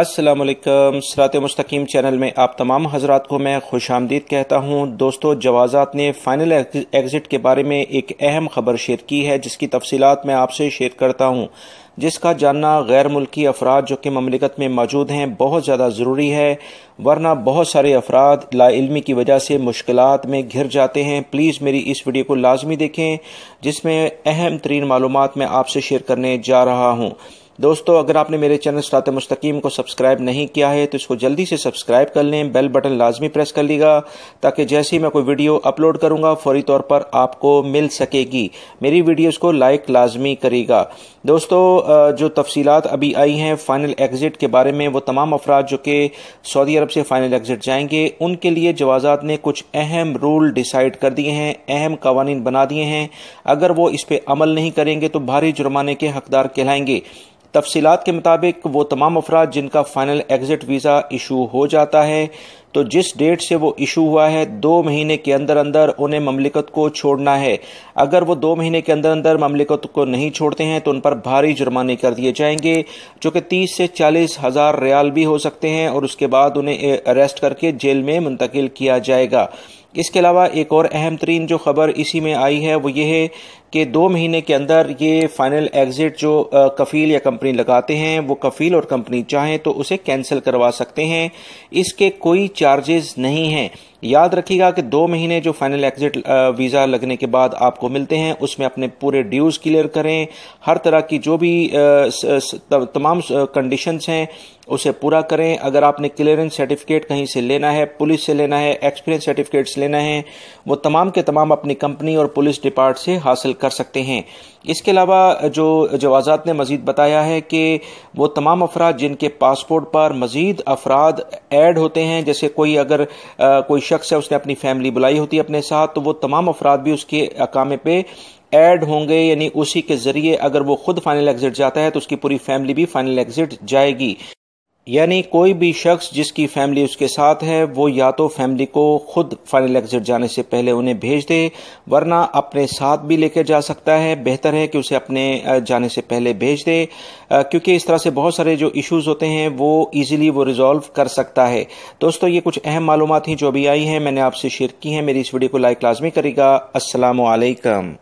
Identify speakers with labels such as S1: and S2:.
S1: السلام علیکم سرات مستقیم چینل میں آپ تمام حضرات کو میں خوش آمدید کہتا ہوں دوستو جوازات نے فائنل ایگزٹ کے بارے میں ایک اہم خبر شیئر کی ہے جس کی تفصیلات میں آپ سے شیئر کرتا ہوں جس کا جاننا غیر ملکی افراد جو کہ مملکت میں موجود ہیں بہت زیادہ ضروری ہے ورنہ بہت سارے افراد لا علمی کی وجہ سے مشکلات میں گھر جاتے ہیں پلیز میری اس ویڈیو کو لازمی دیکھیں جس میں اہم ترین معلومات میں آپ سے شیئر کرنے جا رہا ہوں دوستو اگر آپ نے میرے چینل سرات مستقیم کو سبسکرائب نہیں کیا ہے تو اس کو جلدی سے سبسکرائب کر لیں بیل بٹن لازمی پریس کر لیگا گا تاکہ جیسی میں کوئی ویڈیو اپلوڈ کروں گا فوری طور پر آپ کو مل سکے گی میری ویڈیوز کو لائک لازمی کرے گا دوستو جو تفصیلات ابھی آئی ہیں فائنل ایگزٹ کے بارے میں وہ تمام افراد جو کہ سعودی عرب سے فائنل ایگزٹ جائیں گے ان کے لیے جوازات نے کچھ اہم رول ڈیسائیڈ کر دیے ہیں اہم قوانین بنا دیے ہیں اگر وہ اس پہ عمل نہیں کریں گے تو بھاری جرمانے کے حقدار کہلائیں گے تفصیلات کے مطابق وہ تمام افراد جن کا فائنل ایگزٹ ویزا ایشو ہو جاتا ہے تو جس ڈیٹ سے وہ ایشو ہوا ہے دو مہینے کے اندر اندر انہیں مملکت کو چھوڑنا ہے اگر وہ دو مہینے کے اندر اندر مملکت کو نہیں چھوڑتے ہیں تو ان پر بھاری جرمانے کر دیے جائیں گے جو کہ تیس سے چالیس ہزار ریال بھی ہو سکتے ہیں اور اس کے بعد انہیں اریسٹ کر کے جیل میں منتقل کیا جائے گا اس کے علاوہ ایک اور اہم ترین جو خبر اسی میں آئی ہے وہ یہ ہے کہ دو مہینے کے اندر یہ فائنل ایگزٹ جو کفیل یا کمپنی لگاتے ہیں وہ کفیل اور کمپنی چاہیں تو اسے کینسل کروا سکتے ہیں اس کے کوئی چار چارجز نہیں ہیں یاد رکھی گا کہ دو مہینے جو فائنل ایگزٹ ویزا لگنے کے بعد آپ کو ملتے ہیں اس میں اپنے پورے ڈیوز کلیئر کریں ہر طرح کی جو بھی تمام کنڈیشنز ہیں اسے پورا کریں اگر آپ نے کلیئرنس سرٹیفکیٹ کہیں سے لینا ہے پولیس سے لینا ہے ایکسپیرینس سرٹیفکیٹس لینا ہے وہ تمام کے تمام اپنی کمپنی اور پولیس ڈپارٹ سے حاصل کر سکتے ہیں اس کے علاوہ جو جوازات نے مزید بتایا ہے کہ وہ تمام افراد جن کے پاسپورٹ پر مزید افراد ایڈ ہوتے ہیں جیسے کوئی اگر کوئی شخص ہے اس نے اپنی فیملی بلائی ہوتی ہے اپنے ساتھ تو وہ تمام افراد بھی اس کے اقامے پہ ایڈ ہوں گے یعنی اسی کے ذریعے اگر وہ خود فائنل ایگزٹ جاتا ہے تو اس کی پوری فیملی بھی فائنل ایگزٹ جائے گی یعنی کوئی بھی شخص جس کی فیملی اس کے ساتھ ہے وہ یا تو فیملی کو خود فائنل ایگزٹ جانے سے پہلے انہیں بھیج دے ورنہ اپنے ساتھ بھی لے کر جا سکتا ہے بہتر ہے کہ اسے اپنے جانے سے پہلے بھیج دے کیونکہ اس طرح سے بہت سارے جو ایشوز ہوتے ہیں وہ ایزیلی وہ ریزالو کر سکتا ہے دوستو یہ کچھ اہم معلومات ہیں جو ابھی آئی ہیں میں نے آپ سے شیئر کی ہیں میری اس ویڈیو کو لائک لازمی کرے گا السلام علیکم